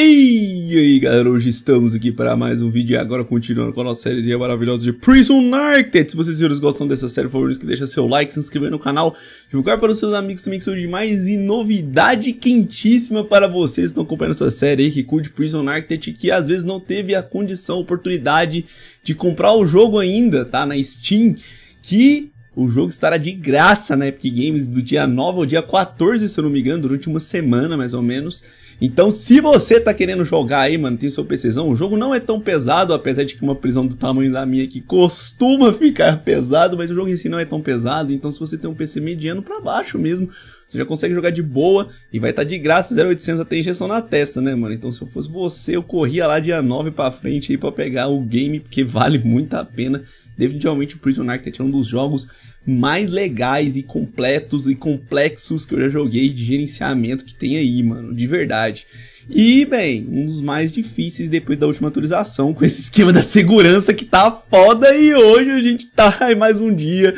E aí galera, hoje estamos aqui para mais um vídeo e agora continuando com a nossa série maravilhosa de Prison Architect. Se vocês senhores gostam dessa série, favor, que deixa seu like, se inscrever no canal, divulgar para os seus amigos também que são demais e novidade quentíssima para vocês que estão acompanhando essa série aí que curte Prison e que às vezes não teve a condição, oportunidade de comprar o jogo ainda, tá? Na Steam, que o jogo estará de graça na Epic Games do dia 9 ao dia 14, se eu não me engano, durante uma semana mais ou menos. Então, se você tá querendo jogar aí, mano, tem seu PCzão, o jogo não é tão pesado, apesar de que uma prisão do tamanho da minha aqui costuma ficar pesado, mas o jogo em si não é tão pesado, então se você tem um PC mediano para baixo mesmo, você já consegue jogar de boa e vai estar tá de graça 0800 até injeção na testa, né, mano? Então se eu fosse você, eu corria lá dia 9 para frente aí para pegar o game, porque vale muito a pena. Definitivamente o Prison Architect é um dos jogos mais legais e completos e complexos que eu já joguei de gerenciamento que tem aí, mano, de verdade. E, bem, um dos mais difíceis depois da última atualização, com esse esquema da segurança que tá foda e hoje a gente tá aí mais um dia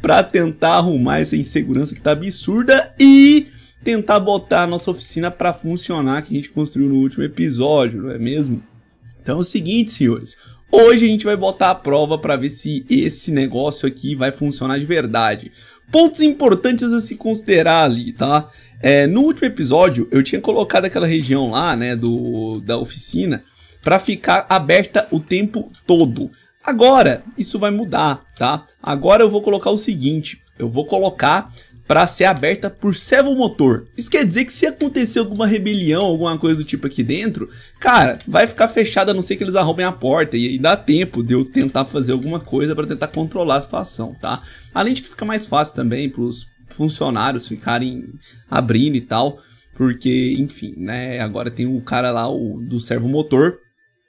pra tentar arrumar essa insegurança que tá absurda e tentar botar a nossa oficina para funcionar que a gente construiu no último episódio, não é mesmo? Então é o seguinte, senhores, Hoje a gente vai botar a prova para ver se esse negócio aqui vai funcionar de verdade. Pontos importantes a se considerar ali, tá? É, no último episódio, eu tinha colocado aquela região lá, né, do, da oficina, para ficar aberta o tempo todo. Agora, isso vai mudar, tá? Agora eu vou colocar o seguinte, eu vou colocar para ser aberta por servomotor. Isso quer dizer que se acontecer alguma rebelião, alguma coisa do tipo aqui dentro, cara, vai ficar fechada a não ser que eles arrumem a porta e, e dá tempo de eu tentar fazer alguma coisa para tentar controlar a situação, tá? Além de que fica mais fácil também para os funcionários ficarem abrindo e tal, porque, enfim, né, agora tem o cara lá o, do servomotor,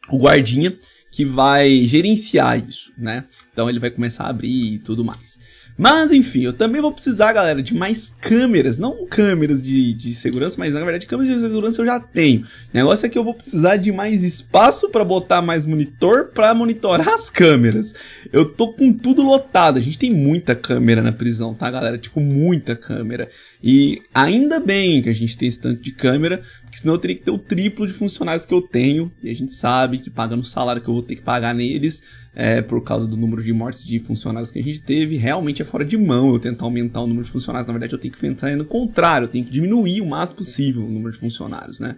o guardinha, que vai gerenciar isso, né? Então ele vai começar a abrir e tudo mais. Mas enfim, eu também vou precisar, galera, de mais câmeras. Não câmeras de, de segurança, mas na verdade câmeras de segurança eu já tenho. O negócio é que eu vou precisar de mais espaço para botar mais monitor para monitorar as câmeras. Eu tô com tudo lotado. A gente tem muita câmera na prisão, tá, galera? Tipo, muita câmera. E ainda bem que a gente tem esse tanto de câmera, porque senão eu teria que ter o triplo de funcionários que eu tenho. E a gente sabe que pagando o salário que eu vou ter que pagar neles, é, por causa do número de mortes de funcionários que a gente teve, realmente é fora de mão eu tentar aumentar o número de funcionários. Na verdade, eu tenho que tentar no contrário, eu tenho que diminuir o mais possível o número de funcionários, né?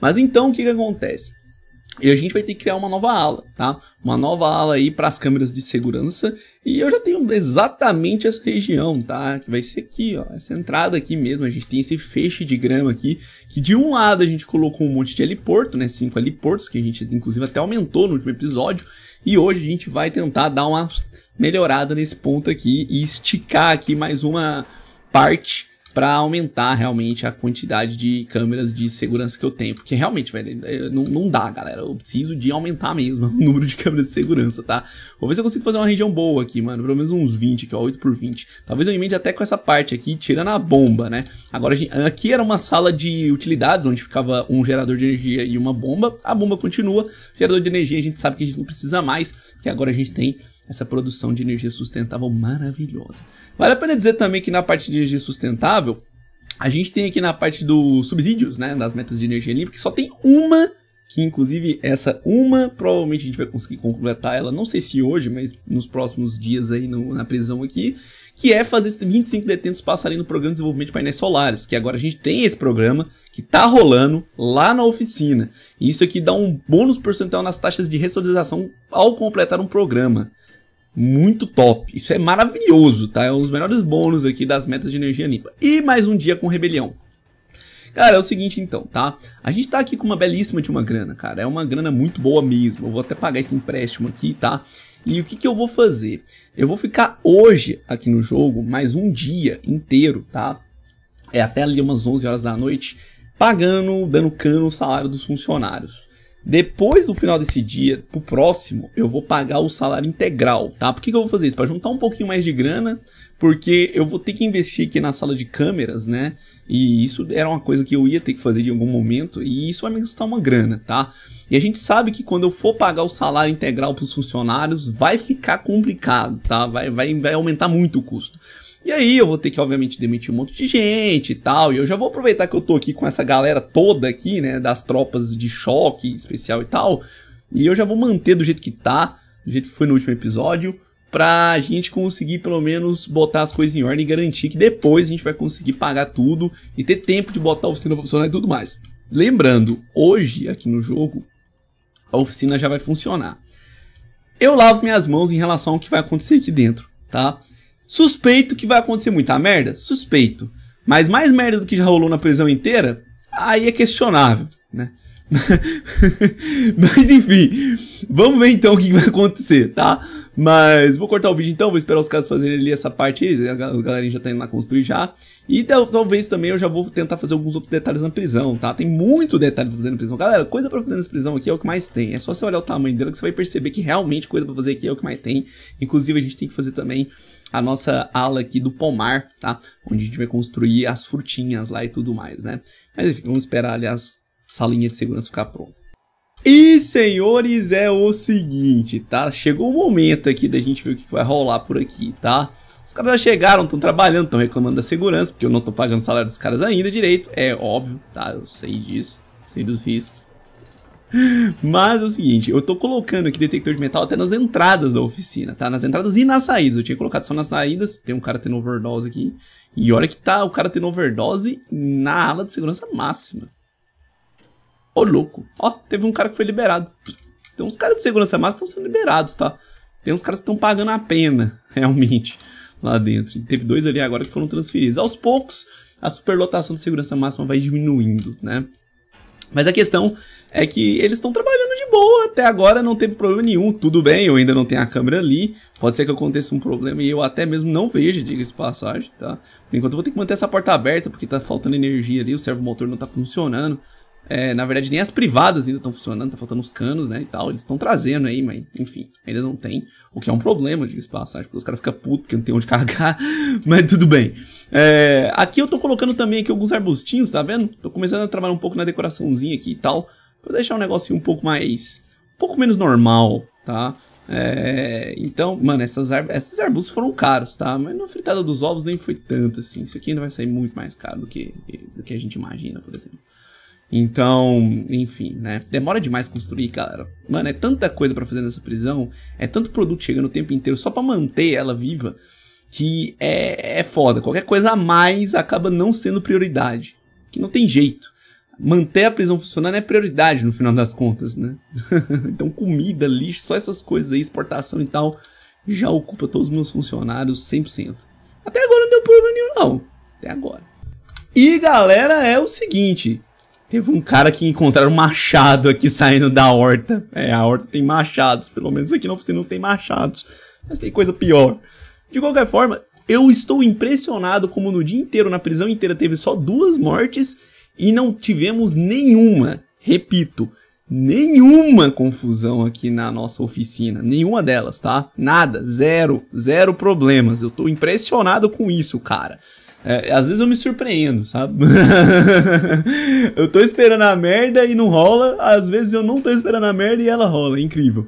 Mas então, o que, que acontece? E a gente vai ter que criar uma nova ala, tá? Uma nova ala aí para as câmeras de segurança. E eu já tenho exatamente essa região, tá? Que vai ser aqui, ó. Essa entrada aqui mesmo. A gente tem esse feixe de grama aqui. Que de um lado a gente colocou um monte de heliporto, né? Cinco heliportos, que a gente inclusive até aumentou no último episódio. E hoje a gente vai tentar dar uma melhorada nesse ponto aqui. E esticar aqui mais uma parte para aumentar realmente a quantidade de câmeras de segurança que eu tenho. Porque realmente, velho, é, não, não dá, galera. Eu preciso de aumentar mesmo o número de câmeras de segurança, tá? Vou ver se eu consigo fazer uma região boa aqui, mano. Pelo menos uns 20 que é 8 por 20. Talvez eu emende até com essa parte aqui, tirando a bomba, né? Agora, aqui era uma sala de utilidades, onde ficava um gerador de energia e uma bomba. A bomba continua. gerador de energia a gente sabe que a gente não precisa mais, que agora a gente tem essa produção de energia sustentável maravilhosa. Vale a pena dizer também que na parte de energia sustentável, a gente tem aqui na parte dos subsídios, né, das metas de energia limpa, que só tem uma, que inclusive essa uma, provavelmente a gente vai conseguir completar ela, não sei se hoje, mas nos próximos dias aí no, na prisão aqui, que é fazer 25 detentos passarem no programa de desenvolvimento de painéis solares, que agora a gente tem esse programa que tá rolando lá na oficina. E isso aqui dá um bônus percentual nas taxas de ressocialização ao completar um programa muito top. Isso é maravilhoso, tá? É um dos melhores bônus aqui das metas de energia limpa. E mais um dia com rebelião. Cara, é o seguinte então, tá? A gente tá aqui com uma belíssima de uma grana, cara. É uma grana muito boa mesmo. Eu vou até pagar esse empréstimo aqui, tá? E o que, que eu vou fazer? Eu vou ficar hoje aqui no jogo mais um dia inteiro, tá? É até ali umas 11 horas da noite, pagando, dando cano o salário dos funcionários. Depois do final desse dia, pro próximo, eu vou pagar o salário integral, tá? Por que, que eu vou fazer isso? Para juntar um pouquinho mais de grana, porque eu vou ter que investir aqui na sala de câmeras, né? E isso era uma coisa que eu ia ter que fazer em algum momento, e isso vai me custar uma grana, tá? E a gente sabe que quando eu for pagar o salário integral pros funcionários, vai ficar complicado, tá? Vai, vai, vai aumentar muito o custo. E aí eu vou ter que, obviamente, demitir um monte de gente e tal. E eu já vou aproveitar que eu tô aqui com essa galera toda aqui, né? Das tropas de choque especial e tal. E eu já vou manter do jeito que tá, do jeito que foi no último episódio. Pra gente conseguir pelo menos botar as coisas em ordem e garantir que depois a gente vai conseguir pagar tudo e ter tempo de botar a oficina pra funcionar e tudo mais. Lembrando, hoje aqui no jogo, a oficina já vai funcionar. Eu lavo minhas mãos em relação ao que vai acontecer aqui dentro, tá? Tá? Suspeito que vai acontecer muita merda? Suspeito. Mas mais merda do que já rolou na prisão inteira? Aí é questionável, né? Mas enfim, vamos ver então o que vai acontecer, tá? Mas vou cortar o vídeo então, vou esperar os caras fazerem ali essa parte aí, a galerinha já tá indo lá construir já. E talvez também eu já vou tentar fazer alguns outros detalhes na prisão, tá? Tem muito detalhe pra fazer na prisão. Galera, coisa pra fazer na prisão aqui é o que mais tem. É só você olhar o tamanho dela que você vai perceber que realmente coisa pra fazer aqui é o que mais tem. Inclusive a gente tem que fazer também a nossa ala aqui do pomar, tá? Onde a gente vai construir as frutinhas lá e tudo mais, né? Mas enfim, vamos esperar ali a salinha de segurança ficar pronta. E, senhores, é o seguinte, tá? Chegou o momento aqui da gente ver o que vai rolar por aqui, tá? Os caras já chegaram, estão trabalhando, estão reclamando da segurança, porque eu não tô pagando o salário dos caras ainda direito, é óbvio, tá? Eu sei disso, sei dos riscos. Mas é o seguinte, eu tô colocando aqui detector de metal até nas entradas da oficina, tá? Nas entradas e nas saídas. Eu tinha colocado só nas saídas, tem um cara tendo overdose aqui. E olha que tá o cara tendo overdose na ala de segurança máxima. Ô, louco. Ó, teve um cara que foi liberado. Tem uns caras de segurança máxima estão sendo liberados, tá? Tem uns caras que estão pagando a pena, realmente, lá dentro. E teve dois ali agora que foram transferidos. Aos poucos, a superlotação de segurança máxima vai diminuindo, né? Mas a questão é que eles estão trabalhando de boa, até agora não teve problema nenhum, tudo bem, eu ainda não tenho a câmera ali, pode ser que aconteça um problema e eu até mesmo não veja, diga-se passagem, tá? Por enquanto eu vou ter que manter essa porta aberta, porque tá faltando energia ali, o servomotor não tá funcionando, é, na verdade, nem as privadas ainda estão funcionando, tá faltando os canos, né, e tal. Eles estão trazendo aí, mas, enfim, ainda não tem. O que é um problema, diga-se passagem, porque os caras ficam putos porque não tem onde carregar, mas tudo bem. É, aqui eu tô colocando também aqui alguns arbustinhos, tá vendo? Tô começando a trabalhar um pouco na decoraçãozinha aqui e tal, pra deixar um negocinho um pouco mais... um pouco menos normal, tá? É, então, mano, essas ar esses arbustos foram caros, tá? Mas na fritada dos ovos nem foi tanto assim. Isso aqui ainda vai sair muito mais caro do que, do que a gente imagina, por exemplo. Então, enfim, né? Demora demais construir, cara Mano, é tanta coisa para fazer nessa prisão, é tanto produto chegando o tempo inteiro só para manter ela viva, que é, é foda. Qualquer coisa a mais acaba não sendo prioridade. Que não tem jeito. Manter a prisão funcionando é prioridade no final das contas, né? então, comida, lixo, só essas coisas aí, exportação e tal, já ocupa todos os meus funcionários 100%. Até agora não deu problema nenhum, não. Até agora. E galera, é o seguinte. Teve um cara que encontraram um machado aqui saindo da horta. É, a horta tem machados. Pelo menos aqui na oficina não tem machados. Mas tem coisa pior. De qualquer forma, eu estou impressionado como no dia inteiro, na prisão inteira, teve só duas mortes e não tivemos nenhuma, repito, nenhuma confusão aqui na nossa oficina. Nenhuma delas, tá? Nada, zero, zero problemas. Eu estou impressionado com isso, cara. É, às vezes eu me surpreendo, sabe? eu tô esperando a merda e não rola. Às vezes eu não tô esperando a merda e ela rola. É incrível.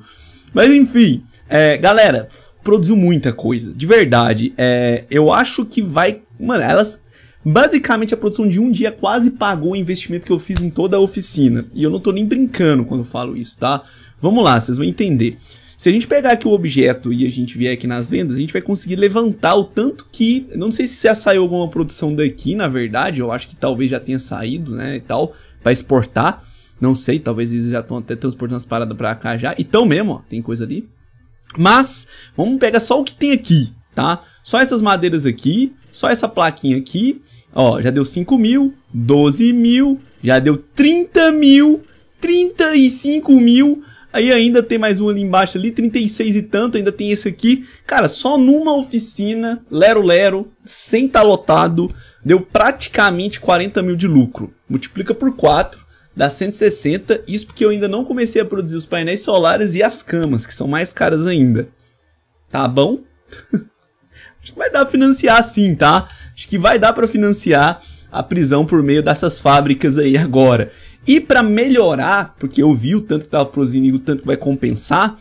Mas enfim, é, galera, produziu muita coisa. De verdade. É, eu acho que vai. Mano, elas. Basicamente, a produção de um dia quase pagou o investimento que eu fiz em toda a oficina. E eu não tô nem brincando quando falo isso, tá? Vamos lá, vocês vão entender. Se a gente pegar aqui o objeto e a gente vier aqui nas vendas, a gente vai conseguir levantar o tanto que... Não sei se já saiu alguma produção daqui, na verdade, eu acho que talvez já tenha saído, né, e tal, para exportar. Não sei, talvez eles já estão até transportando as paradas para cá já. Então mesmo, ó, tem coisa ali. Mas, vamos pegar só o que tem aqui, tá? Só essas madeiras aqui, só essa plaquinha aqui. Ó, já deu 5 mil, 12 mil, já deu 30 mil, 35 mil. Aí ainda tem mais um ali embaixo ali, 36 e tanto, ainda tem esse aqui. Cara, só numa oficina, Lero Lero, sem estar tá lotado, deu praticamente 40 mil de lucro. Multiplica por 4, dá 160, isso porque eu ainda não comecei a produzir os painéis solares e as camas, que são mais caras ainda. Tá bom? Acho que vai dar pra financiar sim, tá? Acho que vai dar para financiar a prisão por meio dessas fábricas aí agora. E para melhorar, porque eu vi o tanto que tava produzindo e o tanto que vai compensar,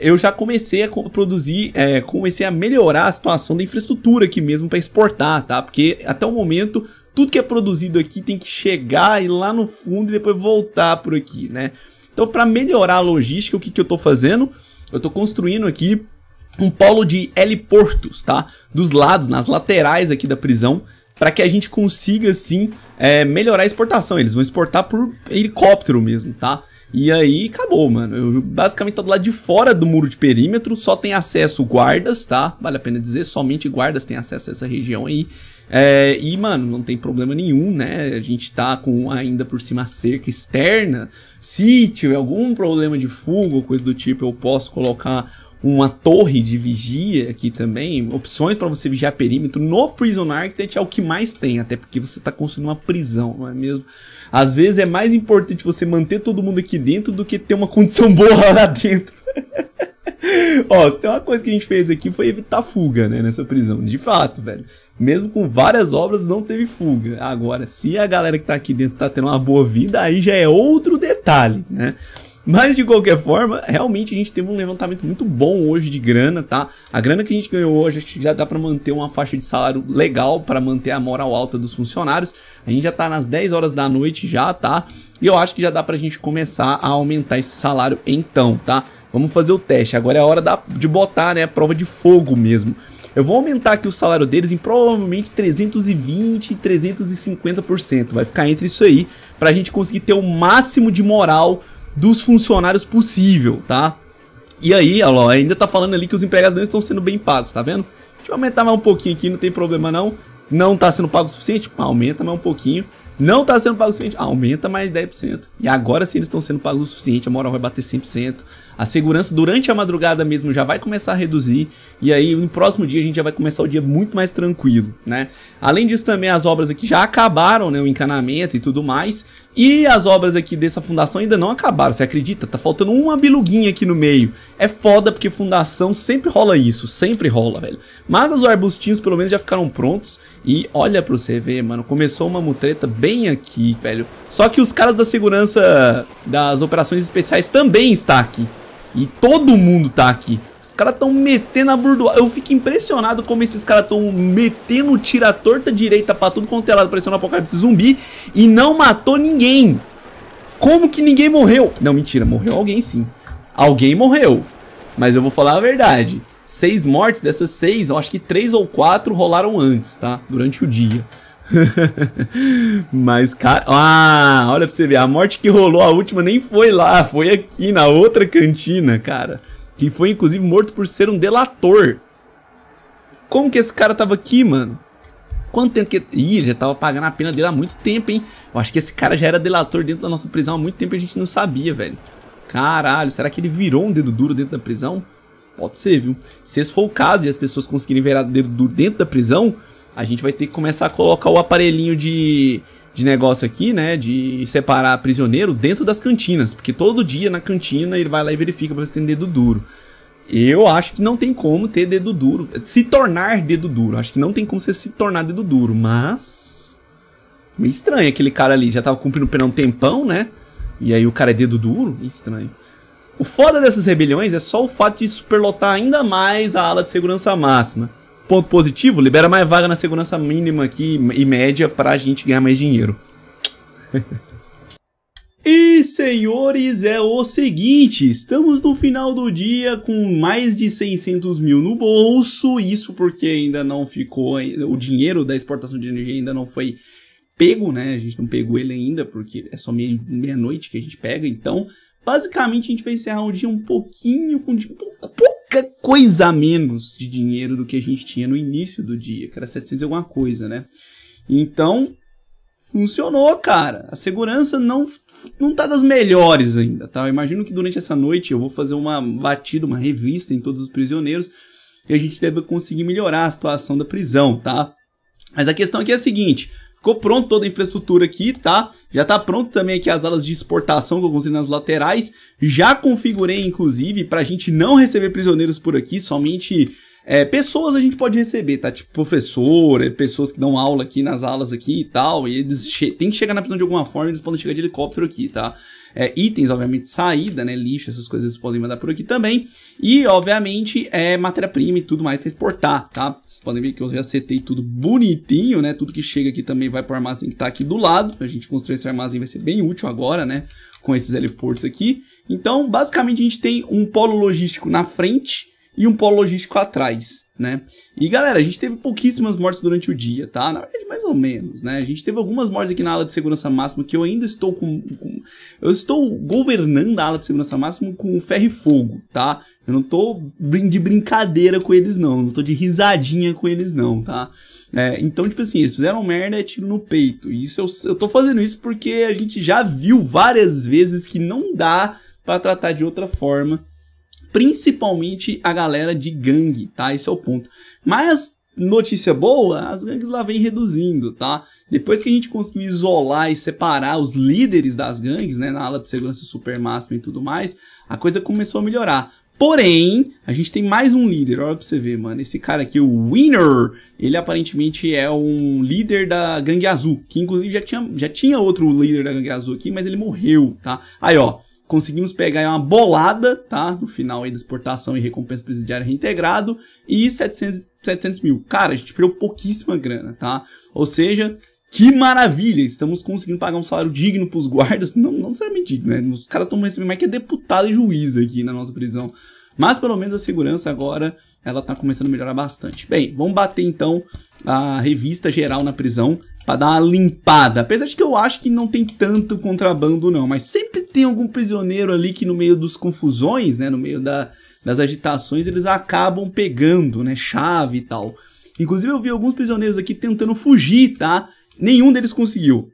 eu já comecei a produzir, é, comecei a melhorar a situação da infraestrutura aqui mesmo para exportar, tá? Porque até o momento tudo que é produzido aqui tem que chegar e lá no fundo e depois voltar por aqui, né? Então para melhorar a logística, o que, que eu estou fazendo? Eu estou construindo aqui um polo de heliportos, tá? Dos lados, nas laterais aqui da prisão, para que a gente consiga, sim, é, melhorar a exportação. Eles vão exportar por helicóptero mesmo, tá? E aí acabou, mano. Eu basicamente tá do lado de fora do muro de perímetro, só tem acesso guardas, tá? Vale a pena dizer, somente guardas têm acesso a essa região aí. É, e, mano, não tem problema nenhum, né? A gente tá com ainda por cima a cerca externa. Se tiver algum problema de fuga ou coisa do tipo, eu posso colocar uma torre de vigia aqui também, opções para você vigiar perímetro. No Prison Architect é o que mais tem, até porque você está construindo uma prisão, não é mesmo? Às vezes é mais importante você manter todo mundo aqui dentro do que ter uma condição boa lá dentro. Ó, se tem uma coisa que a gente fez aqui foi evitar fuga, né, nessa prisão. De fato, velho. Mesmo com várias obras, não teve fuga. Agora, se a galera que tá aqui dentro tá tendo uma boa vida, aí já é outro detalhe, né? Mas de qualquer forma, realmente a gente teve um levantamento muito bom hoje de grana, tá? A grana que a gente ganhou hoje, acho que já dá para manter uma faixa de salário legal para manter a moral alta dos funcionários. A gente já tá nas 10 horas da noite já, tá? E eu acho que já dá pra gente começar a aumentar esse salário então, tá? Vamos fazer o teste. Agora é a hora da, de botar, né, a prova de fogo mesmo. Eu vou aumentar aqui o salário deles em provavelmente 320 e 350%. Vai ficar entre isso aí, pra gente conseguir ter o máximo de moral dos funcionários possível, tá? E aí, ó, ainda tá falando ali que os empregados não estão sendo bem pagos, tá vendo? Deixa eu aumentar mais um pouquinho aqui, não tem problema não. Não tá sendo pago o suficiente? Aumenta mais um pouquinho. Não tá sendo pago o suficiente? Aumenta mais 10%. E agora sim eles estão sendo pagos o suficiente, a moral vai bater 100% a segurança durante a madrugada mesmo já vai começar a reduzir e aí no próximo dia a gente já vai começar o dia muito mais tranquilo, né? Além disso também as obras aqui já acabaram, né, o encanamento e tudo mais, e as obras aqui dessa fundação ainda não acabaram, você acredita? Tá faltando uma biluguinha aqui no meio. É foda porque fundação sempre rola isso, sempre rola, velho. Mas os arbustinhos pelo menos já ficaram prontos e olha pra você ver, mano, começou uma mutreta bem aqui, velho. Só que os caras da segurança das operações especiais também está aqui. E todo mundo tá aqui. Os caras estão metendo a burdoa. Eu fico impressionado como esses caras estão metendo tira torta direita pra tudo quanto é lado, parecendo um apocalipse zumbi. E não matou ninguém. Como que ninguém morreu? Não, mentira, morreu alguém sim. Alguém morreu. Mas eu vou falar a verdade. Seis mortes, dessas seis, eu acho que três ou quatro rolaram antes, tá? Durante o dia. Mas, cara. Ah, olha pra você ver. A morte que rolou, a última, nem foi lá. Foi aqui, na outra cantina, cara. Que foi, inclusive, morto por ser um delator. Como que esse cara tava aqui, mano? Quanto tempo que. Ih, já tava pagando a pena dele há muito tempo, hein? Eu acho que esse cara já era delator dentro da nossa prisão há muito tempo e a gente não sabia, velho. Caralho, será que ele virou um dedo duro dentro da prisão? Pode ser, viu? Se esse for o caso e as pessoas conseguirem virar dedo duro dentro da prisão, a gente vai ter que começar a colocar o aparelhinho de, de negócio aqui, né? De separar prisioneiro dentro das cantinas. Porque todo dia na cantina ele vai lá e verifica pra ver se tem dedo duro. Eu acho que não tem como ter dedo duro. Se tornar dedo duro. Acho que não tem como você se tornar dedo duro. Mas. Meio estranho aquele cara ali. Já tava cumprindo o pena um tempão, né? E aí o cara é dedo duro? Estranho. O foda dessas rebeliões é só o fato de superlotar ainda mais a ala de segurança máxima. Ponto positivo, libera mais vaga na segurança mínima aqui e média para a gente ganhar mais dinheiro. E senhores, é o seguinte, estamos no final do dia com mais de 600 mil no bolso, isso porque ainda não ficou, o dinheiro da exportação de energia ainda não foi pego, né, a gente não pegou ele ainda porque é só meia-noite meia que a gente pega, então basicamente a gente vai encerrar o dia um pouquinho, com um pouco, pouca coisa a menos de dinheiro do que a gente tinha no início do dia, que era 700 e alguma coisa, né? Então, funcionou, cara. A segurança não não tá das melhores ainda, tá? Eu imagino que durante essa noite eu vou fazer uma batida, uma revista em todos os prisioneiros e a gente deve conseguir melhorar a situação da prisão, tá? Mas a questão aqui é a seguinte, Ficou pronto toda a infraestrutura aqui, tá? Já tá pronto também aqui as alas de exportação que eu construí nas laterais. Já configurei, inclusive, pra gente não receber prisioneiros por aqui, somente é, pessoas a gente pode receber, tá? Tipo professor, é, pessoas que dão aula aqui nas alas aqui e tal, e eles têm que chegar na prisão de alguma forma, eles podem chegar de helicóptero aqui, tá? É, itens, obviamente, saída, né? Lixo, essas coisas podem mandar por aqui também. E, obviamente, é matéria-prima e tudo mais pra exportar, tá? Vocês podem ver que eu já setei tudo bonitinho, né? Tudo que chega aqui também vai pro armazém que tá aqui do lado. A gente construir esse armazém vai ser bem útil agora, né? Com esses heliportos aqui. Então, basicamente, a gente tem um polo logístico na frente, e um polo logístico atrás, né? E galera, a gente teve pouquíssimas mortes durante o dia, tá? Na verdade, mais ou menos, né? A gente teve algumas mortes aqui na ala de segurança máxima que eu ainda estou com, com. eu estou governando a ala de segurança máxima com ferro e fogo, tá? Eu não tô de brincadeira com eles, não. Eu não tô de risadinha com eles, não, tá? É, então, tipo assim, eles fizeram merda, é tiro no peito. E isso eu, eu tô fazendo isso porque a gente já viu várias vezes que não dá para tratar de outra forma principalmente a galera de gangue, tá? Esse é o ponto. Mas notícia boa, as gangues lá vem reduzindo, tá? Depois que a gente conseguiu isolar e separar os líderes das gangues, né, na ala de segurança Super Máxima e tudo mais, a coisa começou a melhorar. Porém, a gente tem mais um líder, olha pra você ver, mano. Esse cara aqui, o Winner, ele aparentemente é um líder da Gangue Azul, que inclusive já tinha, já tinha outro líder da Gangue Azul aqui, mas ele morreu, tá? Aí, ó, Conseguimos pegar uma bolada, tá? No final aí da exportação e recompensa presidiária reintegrado e 700, 700 mil. Cara, a gente perdeu pouquíssima grana, tá? Ou seja, que maravilha! Estamos conseguindo pagar um salário digno para os guardas. Não, não necessariamente digno, né? Os caras estão recebendo mais que é deputado e juiz aqui na nossa prisão. Mas pelo menos a segurança agora, ela está começando a melhorar bastante. Bem, vamos bater então a revista geral na prisão para dar uma limpada. Apesar de que eu acho que não tem tanto contrabando não, mas sempre tem algum prisioneiro ali que no meio dos confusões, né, no meio da, das agitações, eles acabam pegando, né, chave e tal. Inclusive eu vi alguns prisioneiros aqui tentando fugir, tá? Nenhum deles conseguiu.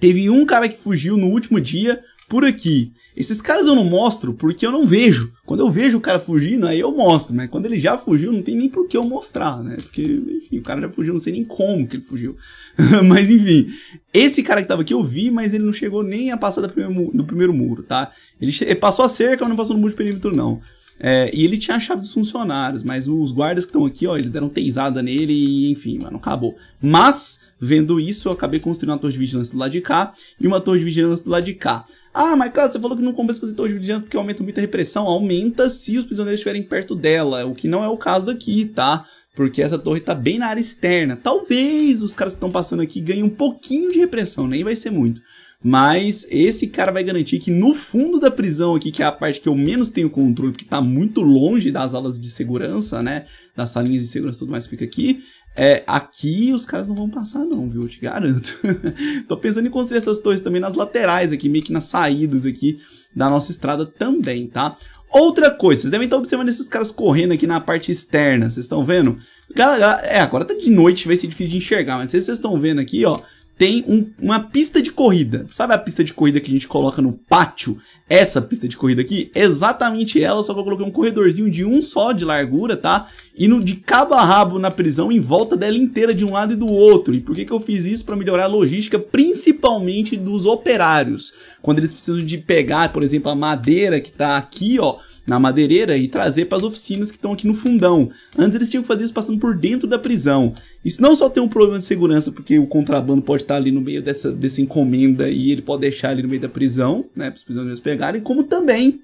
Teve um cara que fugiu no último dia, por aqui. Esses caras eu não mostro porque eu não vejo. Quando eu vejo o cara fugindo, aí eu mostro, mas quando ele já fugiu, não tem nem por que eu mostrar, né? Porque, enfim, o cara já fugiu, não sei nem como que ele fugiu. mas, enfim, esse cara que tava aqui eu vi, mas ele não chegou nem a passar do primeiro, do primeiro muro, tá? Ele, ele passou a cerca, mas não passou no muro de perímetro, não. É, e ele tinha a chave dos funcionários, mas os guardas que estão aqui, ó, eles deram teizada nele e enfim, mano, acabou. Mas, vendo isso, eu acabei construindo uma torre de vigilância do lado de cá e uma torre de vigilância do lado de cá. Ah, mas claro, você falou que não compensa fazer de judianos porque aumenta muita a repressão. Aumenta se os prisioneiros estiverem perto dela, o que não é o caso daqui, tá? Porque essa torre tá bem na área externa. Talvez os caras que estão passando aqui ganhem um pouquinho de repressão, nem vai ser muito. Mas esse cara vai garantir que no fundo da prisão aqui, que é a parte que eu menos tenho controle, porque tá muito longe das alas de segurança, né? Das salinhas de segurança e tudo mais que fica aqui. É, aqui os caras não vão passar não, viu? Eu te garanto. Tô pensando em construir essas torres também nas laterais aqui, meio que nas saídas aqui da nossa estrada também, tá? Outra coisa, vocês devem estar observando esses caras correndo aqui na parte externa, vocês estão vendo? Galera, É, agora tá de noite, vai ser difícil de enxergar, mas vocês estão vendo aqui, ó, tem um, uma pista de corrida. Sabe a pista de corrida que a gente coloca no pátio? Essa pista de corrida aqui, exatamente ela, só que eu coloquei um corredorzinho de um só de largura, tá? E no, de cabo a rabo na prisão, em volta dela inteira, de um lado e do outro. E por que, que eu fiz isso? Para melhorar a logística, principalmente dos operários. Quando eles precisam de pegar, por exemplo, a madeira que tá aqui, ó na madeireira e trazer para as oficinas que estão aqui no fundão. Antes eles tinham que fazer isso passando por dentro da prisão. Isso não só tem um problema de segurança, porque o contrabando pode estar tá ali no meio dessa, dessa encomenda e ele pode deixar ali no meio da prisão, né, para os prisioneiros pegarem, como também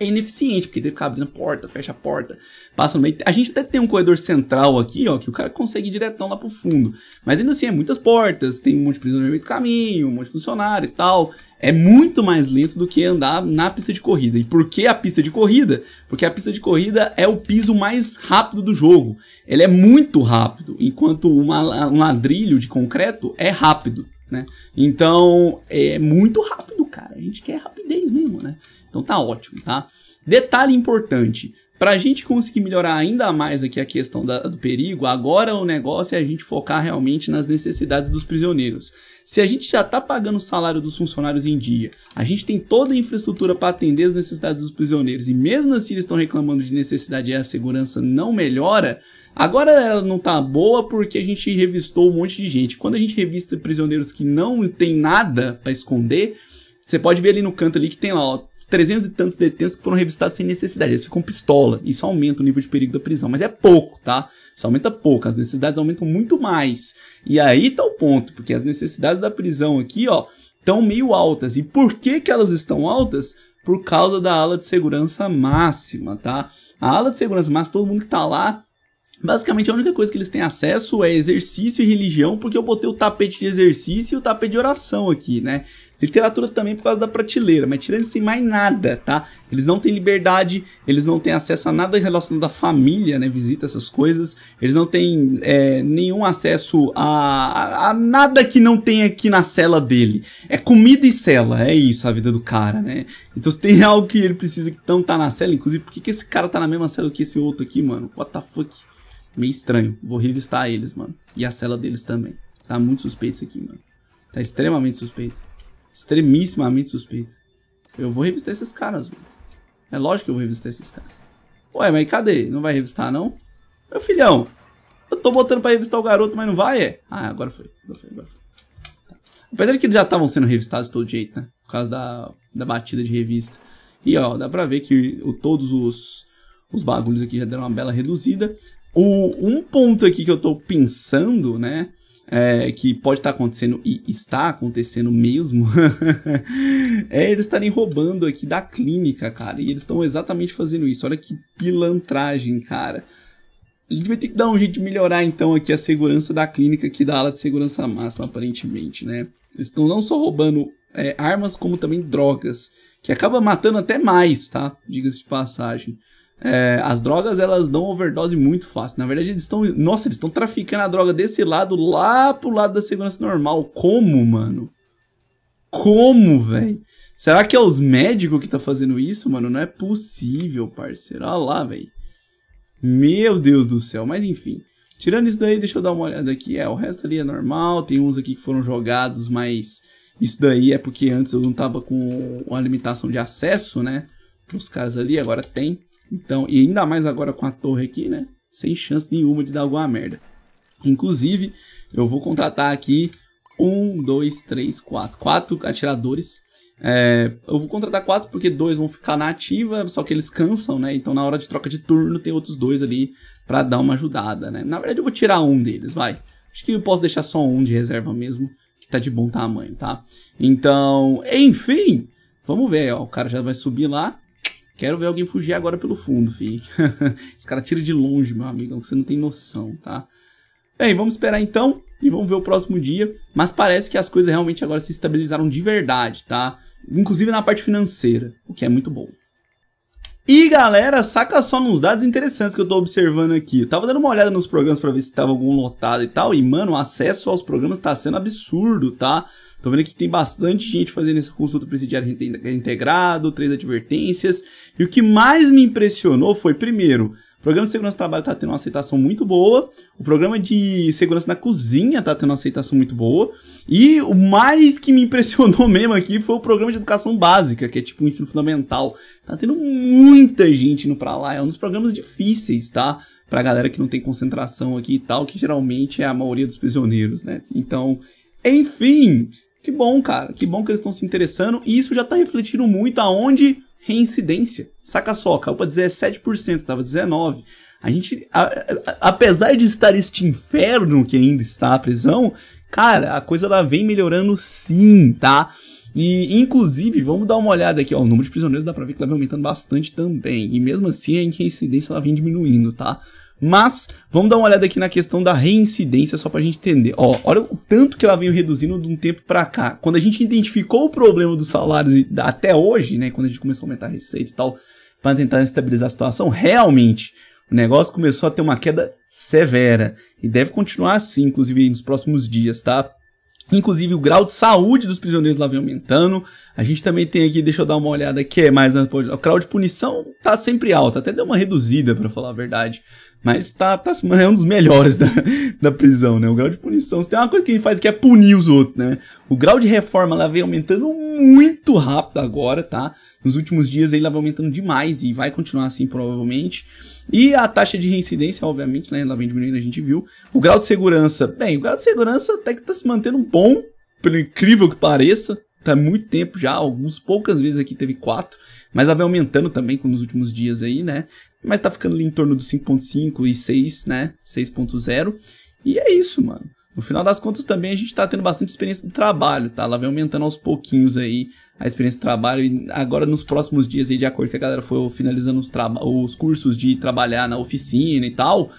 é ineficiente, porque tem que ficar abrindo porta, fecha a porta, passa no meio. A gente até tem um corredor central aqui, ó, que o cara consegue ir diretão lá pro fundo. Mas ainda assim, é muitas portas, tem um monte de prisioneiro no meio do caminho, um monte de funcionário e tal. É muito mais lento do que andar na pista de corrida. E por que a pista de corrida? Porque a pista de corrida é o piso mais rápido do jogo. Ele é muito rápido, enquanto uma, um ladrilho de concreto é rápido né? Então, é muito rápido, cara. A gente quer rapidez mesmo, né? Então tá ótimo, tá? Detalhe importante. Para a gente conseguir melhorar ainda mais aqui a questão da, do perigo, agora o negócio é a gente focar realmente nas necessidades dos prisioneiros. Se a gente já está pagando o salário dos funcionários em dia, a gente tem toda a infraestrutura para atender as necessidades dos prisioneiros e mesmo assim eles estão reclamando de necessidade e a segurança não melhora, Agora ela não tá boa porque a gente revistou um monte de gente. Quando a gente revista prisioneiros que não tem nada para esconder, você pode ver ali no canto ali que tem lá, ó, 300 e tantos detentos que foram revistados sem necessidade. Eles ficam pistola. Isso aumenta o nível de perigo da prisão, mas é pouco, tá? Isso aumenta pouco. As necessidades aumentam muito mais. E aí tá o ponto, porque as necessidades da prisão aqui, ó, estão meio altas. E por que que elas estão altas? Por causa da ala de segurança máxima, tá? A ala de segurança máxima, todo mundo que tá lá Basicamente, a única coisa que eles têm acesso é exercício e religião, porque eu botei o tapete de exercício e o tapete de oração aqui, né? Literatura também por causa da prateleira, mas tirando sem mais nada, tá? Eles não têm liberdade, eles não têm acesso a nada relacionado à família, né? Visita essas coisas, eles não têm é, nenhum acesso a, a, a, nada que não tem aqui na cela dele. É comida e cela, é isso a vida do cara, né? Então se tem algo que ele precisa que não tá na cela, inclusive, por que, que esse cara tá na mesma cela que esse outro aqui, mano? What the fuck? meio estranho. Vou revistar eles, mano. E a cela deles também. Tá muito suspeito isso aqui, mano. Tá extremamente suspeito. Extremissimamente suspeito. Eu vou revistar esses caras, mano. É lógico que eu vou revistar esses caras. Ué, mas cadê? Não vai revistar, não? Meu filhão, eu tô botando pra revistar o garoto, mas não vai, é? Ah, agora foi. Agora foi, agora foi. Tá. Apesar de que eles já estavam sendo revistados de todo jeito, né? Por causa da, da batida de revista. E, ó, dá pra ver que o, todos os, os bagulhos aqui já deram uma bela reduzida. O, um ponto aqui que eu estou pensando, né? É, que pode estar tá acontecendo e está acontecendo mesmo, é eles estarem roubando aqui da clínica, cara. E eles estão exatamente fazendo isso. Olha que pilantragem, cara. A gente vai ter que dar um jeito de melhorar, então, aqui a segurança da clínica aqui da ala de segurança máxima, aparentemente, né? Eles estão não só roubando é, armas, como também drogas, que acaba matando até mais, tá? Diga-se de passagem. É, as drogas, elas dão overdose muito fácil. Na verdade, eles estão. Nossa, eles estão traficando a droga desse lado lá pro lado da segurança normal. Como, mano? Como, velho? Será que é os médicos que tá fazendo isso, mano? Não é possível, parceiro. Olha lá, velho. Meu Deus do céu. Mas enfim. Tirando isso daí, deixa eu dar uma olhada aqui. É, o resto ali é normal. Tem uns aqui que foram jogados, mas isso daí é porque antes eu não tava com uma limitação de acesso, né? Pros caras ali, agora tem. Então, e ainda mais agora com a torre aqui, né? Sem chance nenhuma de dar alguma merda. Inclusive, eu vou contratar aqui um, dois, três, quatro. Quatro atiradores. É, eu vou contratar quatro porque dois vão ficar na ativa, só que eles cansam, né? Então na hora de troca de turno tem outros dois ali para dar uma ajudada, né? Na verdade eu vou tirar um deles, vai. Acho que eu posso deixar só um de reserva mesmo, que tá de bom tamanho, tá? Então, enfim, vamos ver, ó. O cara já vai subir lá. Quero ver alguém fugir agora pelo fundo, fi. Esse cara tira de longe, meu amigo, é você não tem noção, tá? Bem, vamos esperar então e vamos ver o próximo dia. Mas parece que as coisas realmente agora se estabilizaram de verdade, tá? Inclusive na parte financeira, o que é muito bom. E galera, saca só nos dados interessantes que eu tô observando aqui. Eu tava dando uma olhada nos programas para ver se tava algum lotado e tal, e mano, o acesso aos programas tá sendo absurdo, tá? Tô vendo aqui que tem bastante gente fazendo essa consulta presidiária integrado, três advertências. E o que mais me impressionou foi, primeiro, o programa de segurança do trabalho está tendo uma aceitação muito boa, o programa de segurança na cozinha está tendo uma aceitação muito boa, e o mais que me impressionou mesmo aqui foi o programa de educação básica, que é tipo um ensino fundamental. Tá tendo muita gente indo para lá, é um dos programas difíceis, tá? Pra galera que não tem concentração aqui e tal, que geralmente é a maioria dos prisioneiros, né? Então, enfim, que bom, cara. Que bom que eles estão se interessando. E isso já está refletindo muito aonde reincidência. Saca só, caiu para 17%, estava 19%. A gente, a, a, apesar de estar este inferno que ainda está a prisão, cara, a coisa ela vem melhorando sim, tá? E, inclusive, vamos dar uma olhada aqui, ó, o número de prisioneiros dá pra ver que ela vem aumentando bastante também. E mesmo assim, a incidência ela vem diminuindo, tá? Mas vamos dar uma olhada aqui na questão da reincidência só para a gente entender. Ó, olha o tanto que ela veio reduzindo de um tempo para cá. Quando a gente identificou o problema dos salários até hoje, né, quando a gente começou a aumentar a receita e tal, para tentar estabilizar a situação, realmente o negócio começou a ter uma queda severa e deve continuar assim, inclusive nos próximos dias, tá? Inclusive o grau de saúde dos prisioneiros lá vem aumentando. A gente também tem aqui, deixa eu dar uma olhada aqui, é mais o grau de punição tá sempre alto, até deu uma reduzida para falar a verdade. Mas tá, tá, é um dos melhores da, da prisão, né? O grau de punição. Se tem uma coisa que a gente faz que é punir os outros, né? O grau de reforma ela vem aumentando muito rápido agora, tá? Nos últimos dias ele vai aumentando demais e vai continuar assim provavelmente. E a taxa de reincidência, obviamente, né? Ela vem diminuindo, a gente viu. O grau de segurança, bem, o grau de segurança até que tá se mantendo bom, pelo incrível que pareça. Tá muito tempo já, algumas poucas vezes aqui teve quatro. Mas ela vem aumentando também nos últimos dias aí, né? Mas tá ficando ali em torno dos 5.5 e 6, né? 6.0. E é isso, mano. No final das contas também a gente tá tendo bastante experiência do trabalho, tá? Ela vem aumentando aos pouquinhos aí a experiência do trabalho e agora nos próximos dias aí, de acordo que a galera foi finalizando os, os cursos de trabalhar na oficina e tal,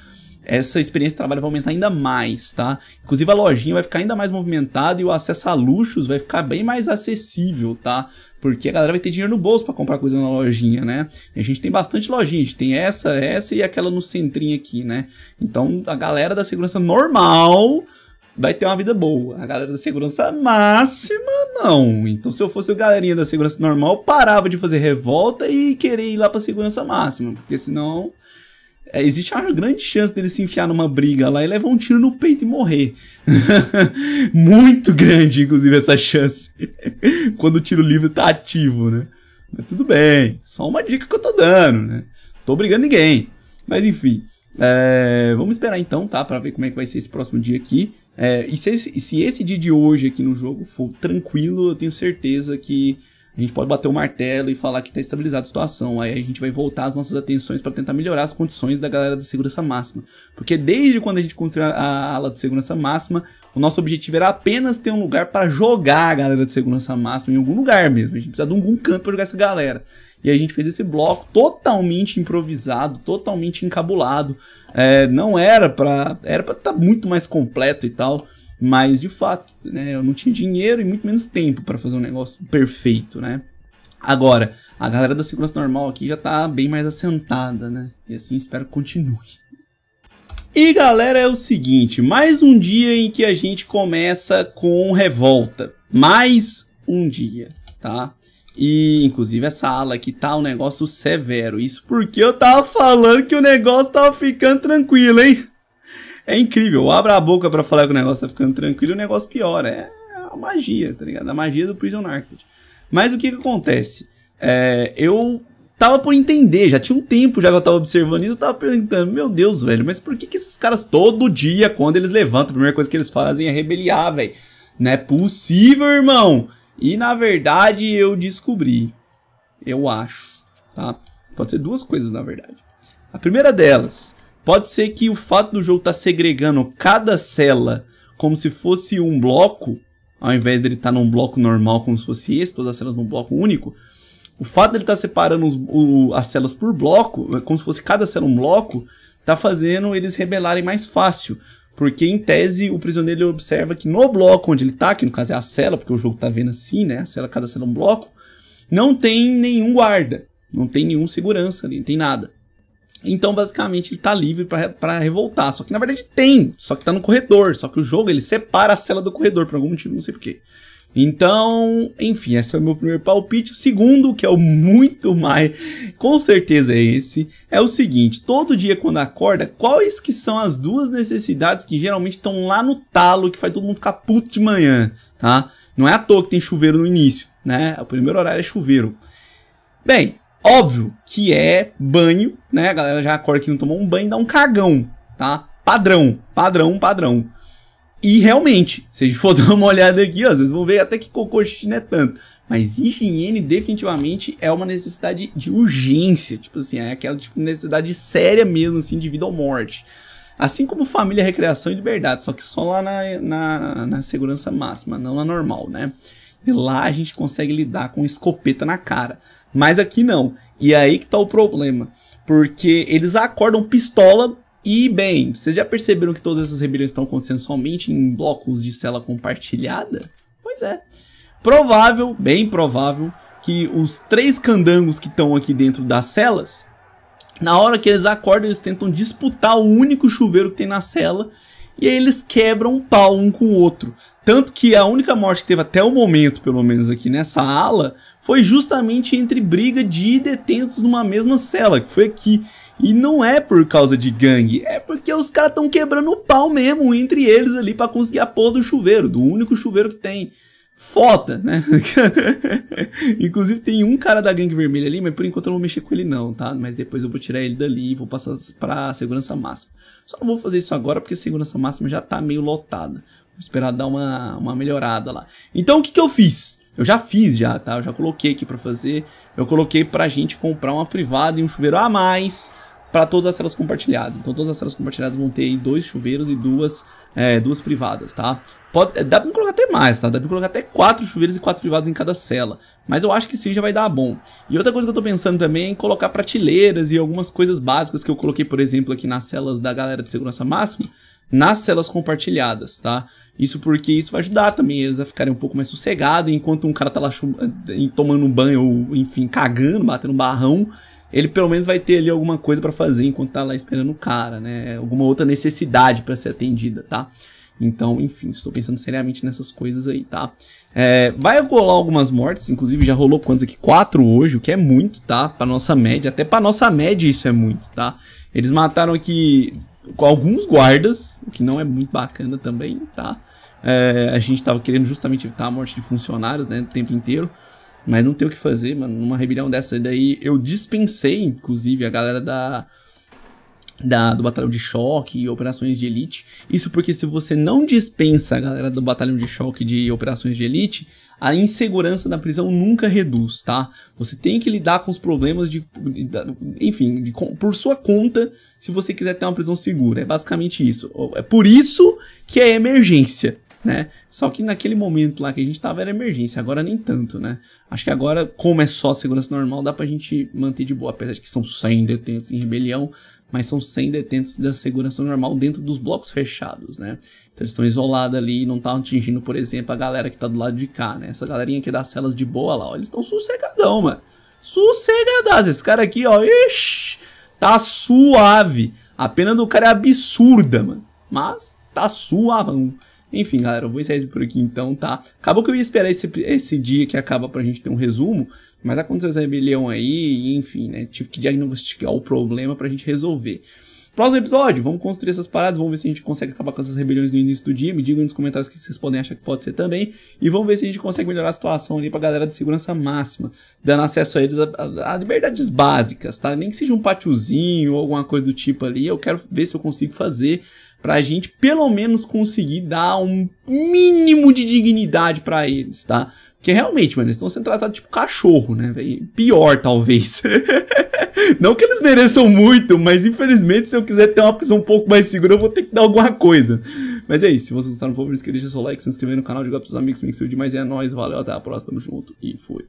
essa experiência de trabalho vai aumentar ainda mais, tá? Inclusive a lojinha vai ficar ainda mais movimentada e o acesso a luxos vai ficar bem mais acessível, tá? Porque a galera vai ter dinheiro no bolso para comprar coisa na lojinha, né? E a gente tem bastante lojinha, a gente tem essa, essa e aquela no centrinho aqui, né? Então a galera da segurança normal vai ter uma vida boa. A galera da segurança máxima, não. Então, se eu fosse o galerinha da segurança normal, parava de fazer revolta e querer ir lá pra segurança máxima, porque senão é, existe uma grande chance dele se enfiar numa briga lá e levar um tiro no peito e morrer. Muito grande, inclusive, essa chance. Quando o tiro livre tá ativo, né? Mas tudo bem, só uma dica que eu tô dando, né? Tô brigando ninguém. Mas enfim, é, vamos esperar então, tá? Pra ver como é que vai ser esse próximo dia aqui. É, e se esse, se esse dia de hoje aqui no jogo for tranquilo, eu tenho certeza que a gente pode bater o martelo e falar que está estabilizada a situação. Aí a gente vai voltar as nossas atenções para tentar melhorar as condições da galera da segurança máxima. Porque desde quando a gente construiu a ala de segurança máxima, o nosso objetivo era apenas ter um lugar para jogar a galera de segurança máxima em algum lugar mesmo. A gente precisa de algum campo para jogar essa galera. E a gente fez esse bloco totalmente improvisado, totalmente encabulado. É, não era para. Era para estar tá muito mais completo e tal. Mas de fato, né, eu não tinha dinheiro e muito menos tempo para fazer um negócio perfeito, né? Agora, a galera da segurança normal aqui já tá bem mais assentada, né? E assim espero que continue. E galera, é o seguinte, mais um dia em que a gente começa com revolta. Mais um dia, tá? E inclusive essa ala aqui tá um negócio severo. Isso porque eu tava falando que o negócio tava ficando tranquilo, hein? É incrível. Abra a boca para falar que o negócio tá ficando tranquilo e o negócio piora. É, é a magia, tá ligado? A magia do Prison Architect. Mas o que que acontece? É, eu tava por entender, já tinha um tempo já que eu tava observando isso, eu tava perguntando, meu Deus, velho, mas por que que esses caras todo dia, quando eles levantam, a primeira coisa que eles fazem é rebeliar, velho? Não é possível, irmão! E na verdade eu descobri, eu acho, tá? Pode ser duas coisas na verdade. A primeira delas Pode ser que o fato do jogo estar tá segregando cada cela como se fosse um bloco, ao invés dele estar tá num bloco normal como se fosse esse, todas as celas num bloco único, o fato dele estar tá separando os, o, as celas por bloco, é como se fosse cada cela um bloco, está fazendo eles rebelarem mais fácil. Porque, em tese, o prisioneiro observa que no bloco onde ele está, que no caso é a cela, porque o jogo está vendo assim, né? A cela, cada cela um bloco, não tem nenhum guarda, não tem nenhum segurança ali, não tem nada. Então, basicamente, ele tá livre para revoltar. Só que, na verdade, tem. Só que tá no corredor. Só que o jogo, ele separa a cela do corredor, por algum motivo, não sei porquê. Então, enfim, esse foi é o meu primeiro palpite. O segundo, que é o muito mais, com certeza é esse, é o seguinte: todo dia quando acorda, quais que são as duas necessidades que geralmente estão lá no talo, que faz todo mundo ficar puto de manhã, tá? Não é à toa que tem chuveiro no início, né? O primeiro horário é chuveiro. Bem, Óbvio que é banho, né? A galera já acorda que não tomou um banho, dá um cagão, tá? Padrão, padrão, padrão. E realmente, se a gente for dar uma olhada aqui, ó, vocês vão ver até que cocô xixi não é tanto. Mas higiene definitivamente é uma necessidade de urgência. Tipo assim, é aquela tipo, necessidade séria mesmo, assim, de vida ou morte. Assim como família, recreação e liberdade, só que só lá na, na, na segurança máxima, não na normal, né? E lá a gente consegue lidar com escopeta na cara. Mas aqui não. E é aí que tá o problema. Porque eles acordam pistola e, bem, vocês já perceberam que todas essas rebeliões estão acontecendo somente em blocos de cela compartilhada? Pois é. Provável, bem provável, que os três candangos que estão aqui dentro das celas, na hora que eles acordam, eles tentam disputar o único chuveiro que tem na cela e aí eles quebram o pau um com o outro. Tanto que a única morte que teve até o momento, pelo menos aqui nessa ala, foi justamente entre briga de detentos numa mesma cela, que foi aqui. E não é por causa de gangue, é porque os caras estão quebrando o pau mesmo entre eles ali para conseguir a porra do chuveiro, do único chuveiro que tem. Foda, né? Inclusive tem um cara da gangue vermelha ali, mas por enquanto eu não vou mexer com ele não, tá? Mas depois eu vou tirar ele dali e vou passar pra segurança máxima. Só não vou fazer isso agora porque a segurança máxima já tá meio lotada esperar dar uma, uma melhorada lá. Então o que, que eu fiz? Eu já fiz já, tá? Eu já coloquei aqui para fazer. Eu coloquei pra gente comprar uma privada e um chuveiro a mais para todas as celas compartilhadas. Então todas as celas compartilhadas vão ter dois chuveiros e duas, é, duas privadas, tá? Pode, é, dá pra colocar até mais, tá? Dá pra colocar até quatro chuveiros e quatro privados em cada cela. Mas eu acho que sim, já vai dar bom. E outra coisa que eu tô pensando também é em colocar prateleiras e algumas coisas básicas que eu coloquei, por exemplo, aqui nas celas da galera de segurança máxima nas celas compartilhadas, tá? Isso porque isso vai ajudar também eles a ficarem um pouco mais sossegados, enquanto um cara tá lá eh, tomando um banho ou, enfim, cagando, batendo um barrão, ele pelo menos vai ter ali alguma coisa para fazer enquanto tá lá esperando o cara, né? Alguma outra necessidade para ser atendida, tá? Então, enfim, estou pensando seriamente nessas coisas aí, tá? É, vai rolar algumas mortes, inclusive já rolou quantas aqui? Quatro hoje, o que é muito, tá? Pra nossa média, até pra nossa média isso é muito, tá? Eles mataram aqui com alguns guardas, o que não é muito bacana também, tá? É, a gente estava querendo justamente evitar a morte de funcionários, né, o tempo inteiro. Mas não tem o que fazer, mano. Numa rebelião dessa daí, eu dispensei, inclusive, a galera da, da, do Batalhão de Choque e Operações de Elite. Isso porque se você não dispensa a galera do Batalhão de Choque de Operações de Elite, a insegurança da prisão nunca reduz, tá? Você tem que lidar com os problemas de, de enfim, de, por sua conta, se você quiser ter uma prisão segura. É basicamente isso. É por isso que é emergência. Né? Só que naquele momento lá que a gente tava era emergência, agora nem tanto, né? Acho que agora, como é só segurança normal, dá pra gente manter de boa, apesar de que são 100 detentos em rebelião, mas são 100 detentos da segurança normal dentro dos blocos fechados, né? Então eles estão isolados ali e não estão tá atingindo, por exemplo, a galera que tá do lado de cá, né? Essa galerinha aqui das celas de boa lá, ó, eles estão sossegadão, mano. Sossegadas. Esse cara aqui, ó, ixi, tá suave. A pena do cara é absurda, mano. Mas tá suavão. Enfim, galera, eu vou encerrar por aqui então, tá? Acabou que eu ia esperar esse, esse dia que acaba pra gente ter um resumo, mas aconteceu essa rebelião aí, enfim, né? Tive que diagnosticar o problema pra gente resolver. Próximo episódio, vamos construir essas paradas, vamos ver se a gente consegue acabar com essas rebeliões no início do dia. Me digam nos comentários o que vocês podem achar que pode ser também. E vamos ver se a gente consegue melhorar a situação ali pra galera de segurança máxima, dando acesso a eles a, a, a liberdades básicas, tá? Nem que seja um pátiozinho ou alguma coisa do tipo ali. Eu quero ver se eu consigo fazer pra gente pelo menos conseguir dar um mínimo de dignidade para eles, tá? Porque realmente, mano, eles estão sendo tratados tipo cachorro, né, velho? Pior, talvez. Não que eles mereçam muito, mas infelizmente, se eu quiser ter uma opção um pouco mais segura, eu vou ter que dar alguma coisa. Mas é isso. Se vocês gostaram, por favor, não esqueça de seu like, se inscrever no canal, jogar pros seus amigos, me seu demais. E é nóis. Valeu, até a próxima. Tamo junto e fui.